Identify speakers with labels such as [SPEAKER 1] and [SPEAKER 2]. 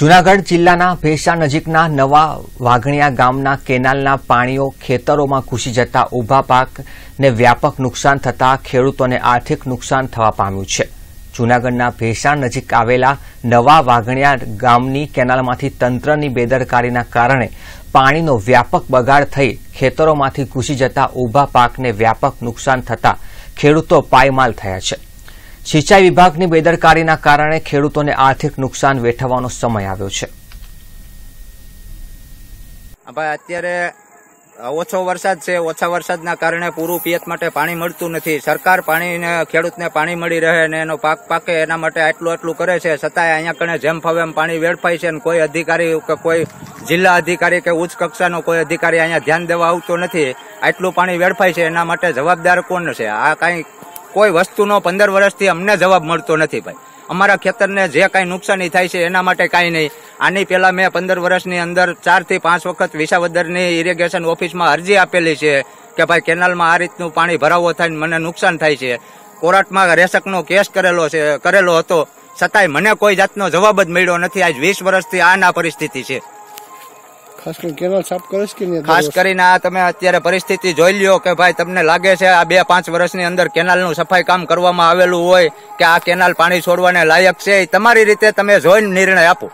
[SPEAKER 1] જુનાગઢ જિલ્લાના ભેસા નજીકના નવા વાઘણિયા ગામના કેનાલના પાણીઓ ખેતરોમાં ઘૂસી જતા ઊભા પાકને વ્યાપક નુકસાન થતાં ખેડૂતોને આર્થિક નુકસાન થવા પામ્યું છે જૂનાગઢના ભેસાણ નજીક આવેલા નવા વાઘણિયા ગામની કેનાલમાંથી તંત્રની બેદરકારીના કારણે પાણીનો વ્યાપક બગાડ થઈ ખેતરોમાંથી ઘૂસી જતા ઊભા પાકને વ્યાપક નુકસાન થતાં ખેડૂતો પાયમાલ થયા છે સિંચાઈ વિભાગની બેદરકારીના કારણે ખેડૂતોને આર્થિક નુકસાન વેઠવાનો સમય આવ્યો છે
[SPEAKER 2] ભાઈ અત્યારે ઓછો વરસાદ છે ઓછા વરસાદના કારણે પૂરું પિયત માટે પાણી મળતું નથી સરકાર પાણીને ખેડૂતને પાણી મળી રહે અને એનો પાક પાકે એના માટે આટલું આટલું કરે છે છતાંય અહીંયા કણે જેમ ફવે એમ પાણી વેડફાય છે અને કોઈ અધિકારી કે કોઈ જિલ્લા અધિકારી કે ઉચ્ચ કક્ષાનો કોઈ અધિકારી અહીંયા ધ્યાન દેવા આવતો નથી આટલું પાણી વેડફાય છે એના માટે જવાબદાર કોણ છે આ કાંઈ કોઈ વસ્તુનો પંદર વર્ષથી અમને જવાબ મળતો નથી ભાઈ અમારા ખેતરને જે કાંઈ નુકસાની થાય છે એના માટે કાંઈ નહીં આની પહેલાં મેં પંદર વર્ષની અંદર ચારથી પાંચ વખત વિસાવદરની ઇરિગેશન ઓફિસમાં અરજી આપેલી છે કે ભાઈ કેનાલમાં આ રીતનું પાણી ભરાવો થાય મને નુકસાન થાય છે કોર્ટમાં રેસકનો કેસ કરેલો છે કરેલો હતો છતાંય મને કોઈ જાતનો જવાબ જ મળ્યો નથી આજ વીસ વર્ષથી આના પરિસ્થિતિ છે ખાસ કરીને આ તમે અત્યારે પરિસ્થિતિ જોઈ લ્યો કે ભાઈ તમને લાગે છે આ બે પાંચ વર્ષની અંદર કેનાલ નું સફાઈ કામ કરવામાં આવેલું હોય કે આ કેનાલ પાણી છોડવાને લાયક છે તમારી રીતે તમે જોઈને નિર્ણય આપો